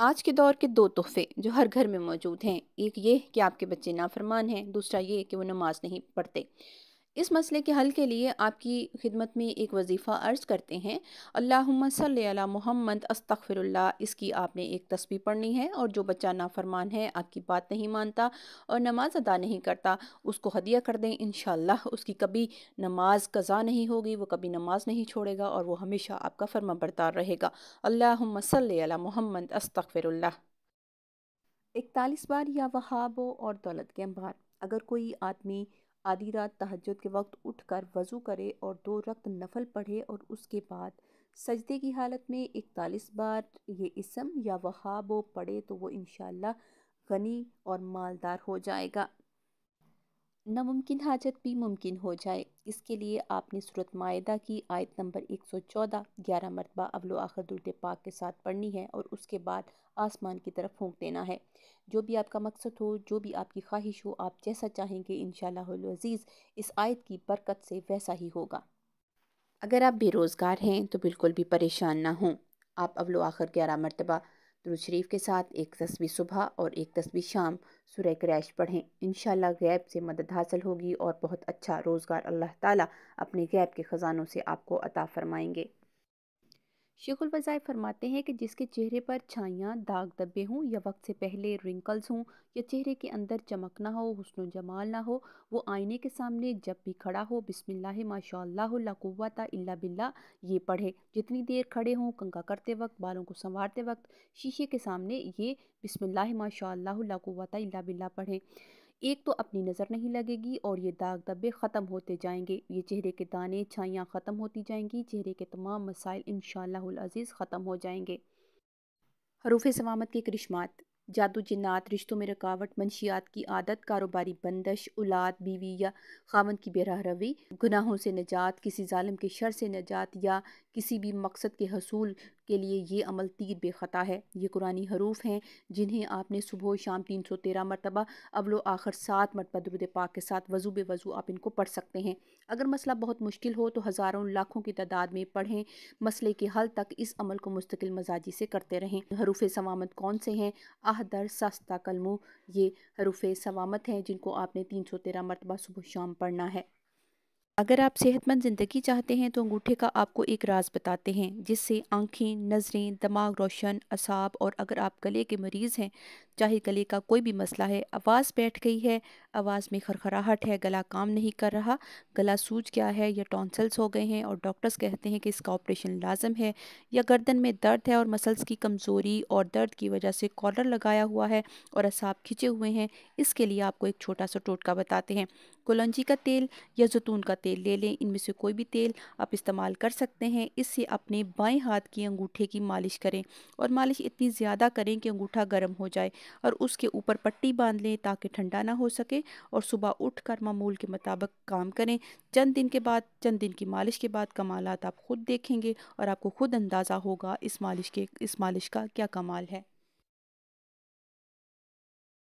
आज के दौर के दो तोहफे जो हर घर में मौजूद हैं एक ये कि आपके बच्चे नाफरमान हैं दूसरा ये कि वो नमाज़ नहीं पढ़ते इस मसले के हल के लिए आपकी खिदमत में एक वजीफ़ा अर्ज़ करते हैं अल्लाहुम्मा सल्ली अला मोहम्मद अस्तगफिरुल्ला इसकी आपने एक तस्वीर पढ़नी है और जो बच्चा नाफरमान है आपकी बात नहीं मानता और नमाज अदा नहीं करता उसको हदिया कर दें इन उसकी कभी नमाज कज़ा नहीं होगी वो कभी नमाज नहीं छोड़ेगा और वो हमेशा आपका फर्मा बरदार रहेगा अल्लाहुम्मा सल्ली अला मोहम्मद अस्तगफिरुल्ला इकतालीस बार या वहाबो और दौलत के अंबार अगर कोई आदमी आधी रात तहजद के वक्त उठकर वज़ू करे और दो रक्त नफल पढ़े और उसके बाद सजदे की हालत में इकतालीस बार ये इसम या वहाब पढ़े तो वो इन गनी और मालदार हो जाएगा नामुमकिन हाजत भी मुमकिन हो जाए इसके लिए आपने सूरत मायदा की आयत नंबर 114 ग्यारह मरतबा अवलो आखिर पाक के साथ पढ़नी है और उसके बाद आसमान की तरफ फूंक देना है जो भी आपका मकसद हो जो भी आपकी ख्वाहिश हो आप जैसा चाहेंगे इन अज़ीज़ इस आयत की बरकत से वैसा ही होगा अगर आप बेरोज़गार हैं तो बिल्कुल भी परेशान ना हों आप अवलो आखिर ग्यारह मरतबा दुरुज शरीफ के साथ एक तस्वीर सुबह और एक तस्वीर शाम सुरह क्रैश पढ़ें इन गैब से मदद हासिल होगी और बहुत अच्छा रोज़गार अल्लाह ताला अपने गैब के ख़ज़ानों से आपको अता फ़रमाएंगे शेख वज़ाय फरमाते हैं कि जिसके चेहरे पर छाइयाँ दाग दबे हों या वक्त से पहले रिंकल्स हों या चेहरे के अंदर चमक ना हो हुसन जमाल ना हो वो आईने के सामने जब भी खड़ा हो बिस्मिल्लाह माशाल्लाह लाकुवाता इल्ला बिल्ला ये पढ़े जितनी देर खड़े हों कंगा करते वक्त बालों को संवारते वक्त शीशे के सामने ये बिस्मिल्लाह माशा लाकुवाता बिल्ला पढ़े एक तो अपनी नज़र नहीं लगेगी और ये दाग धब्बे ख़त्म होते जाएंगे ये चेहरे के दाने छाइयाँ ख़त्म होती जाएंगी चेहरे के तमाम मसाइल इन शजीज़ ख़त्म हो जाएंगे हरूफ सवामत के करिश्मात जादू जिन्नात रिश्तों में रुकावट मनशियात की आदत कारोबारी बंदश औलाद बीवी या खावन की बेरह रवी गुनाहों से नजात किसी ालम के शर से नजात या किसी भी मकसद के हसूल के लिए ये अमल तीर बेखता है ये कुरानी हरूफ हैं जिन्हें आपने सुबह शाम तीन सौ तेरह मरतबा अवलो आखिर सात मरतबा दुरुद पाक के साथ वजू वजू आप इनको पढ़ सकते हैं अगर मसला बहुत मुश्किल हो तो हज़ारों लाखों की तादाद में पढ़ें मसले के हल तक इस अमल को मुस्तकिल मजाजी से करते रहें हरूफ सवामत कौन से हैं आहदर सस्ता कलमू ये हरूफ सवामत हैं जिनको आपने तीन सौ तेरह मरतबा सुबह शाम पढ़ना है अगर आप सेहतमंद ज़िंदगी चाहते हैं तो अंगूठे का आपको एक राज बताते हैं जिससे आंखें नज़रें दिमाग रोशन असाब और अगर आप गले के मरीज़ हैं चाहे गले का कोई भी मसला है आवाज़ बैठ गई है आवाज़ में खरखराहट है गला काम नहीं कर रहा गला सूज गया है या टॉन्सल्स हो गए हैं और डॉक्टर्स कहते हैं कि इसका ऑपरेशन लाजम है या गर्दन में दर्द है और मसल्स की कमज़ोरी और दर्द की वजह से कॉलर लगाया हुआ है और असाब खिंचे हुए हैं इसके लिए आपको एक छोटा सा टोटका बताते हैं कोलंजी का तेल या जैतून का तेल ले लें इनमें से कोई भी तेल आप इस्तेमाल कर सकते हैं इससे अपने बाएँ हाथ की अंगूठे की मालिश करें और मालिश इतनी ज़्यादा करें कि अंगूठा गर्म हो जाए और उसके ऊपर पट्टी बांध लें ताकि ठंडा ना हो सके और सुबह उठ कर मामूल के मुताबिक काम करें चंद दिन के बाद चंद दिन की मालिश के बाद कमाल आप ख़ुद देखेंगे और आपको ख़ुद अंदाज़ा होगा इस मालिश के इस मालिश का क्या कमाल है